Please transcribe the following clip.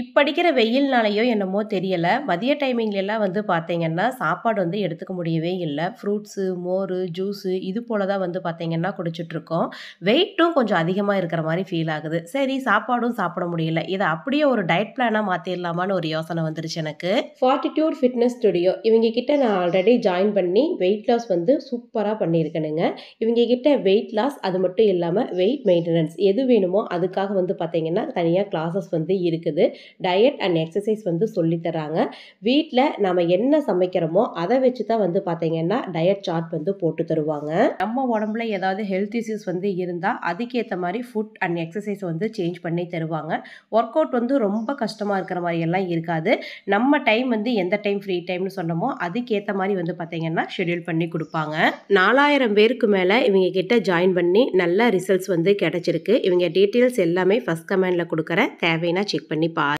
இப்படிக்கிற அடிக்கிற வெயில்னாலையோ என்னமோ தெரியலை மதிய டைமிங்லலாம் வந்து பார்த்தீங்கன்னா சாப்பாடு வந்து எடுத்துக்க முடியவே இல்லை ஃப்ரூட்ஸு மோர் ஜூஸு இது போல் தான் வந்து பார்த்தீங்கன்னா குடிச்சிட்ருக்கோம் வெயிட்டும் கொஞ்சம் அதிகமாக இருக்கிற மாதிரி ஃபீல் ஆகுது சரி சாப்பாடும் சாப்பிட முடியல இதை அப்படியே ஒரு டயட் பிளானாக மாற்றிடலாமான்னு ஒரு யோசனை வந்துருச்சு எனக்கு ஃபார்ட்டிடியூட் ஃபிட்னஸ் ஸ்டுடியோ இவங்க கிட்ட நான் ஆல்ரெடி ஜாயின் பண்ணி வெயிட் லாஸ் வந்து சூப்பராக பண்ணியிருக்கேனுங்க இவங்க கிட்ட வெயிட் லாஸ் அது மட்டும் இல்லாமல் வெயிட் மெயின்டெனன்ஸ் எது வேணுமோ அதுக்காக வந்து பார்த்தீங்கன்னா தனியாக கிளாஸஸ் வந்து இருக்குது டயட் அண்ட் எக்ஸசைஸ் வந்து சொல்லித்தராங்க வீட்டில் நம்ம என்ன சமைக்கிறோமோ அதை வச்சு தான் வந்து பார்த்தீங்கன்னா டயட் சார்ட் வந்து போட்டு தருவாங்க நம்ம உடம்புல ஏதாவது ஹெல்த் இஷ்யூஸ் வந்து இருந்தால் அதுக்கேற்ற மாதிரி ஃபுட் அண்ட் எக்ஸசைஸ் வந்து சேஞ்ச் பண்ணி தருவாங்க ஒர்க் அவுட் வந்து ரொம்ப கஷ்டமாக இருக்கிற மாதிரி எல்லாம் இருக்காது நம்ம டைம் வந்து எந்த டைம் ஃப்ரீ டைம்னு சொன்னோமோ அதுக்கேற்ற மாதிரி வந்து பார்த்திங்கன்னா ஷெடியூல் பண்ணி கொடுப்பாங்க நாலாயிரம் பேருக்கு மேலே இவங்க கிட்ட ஜாயின் பண்ணி நல்ல ரிசல்ட்ஸ் வந்து கிடச்சிருக்கு இவங்க டீட்டெயில்ஸ் எல்லாமே ஃபஸ்ட் கமெண்டில் கொடுக்குற தேவைன்னா செக் பண்ணி பாரு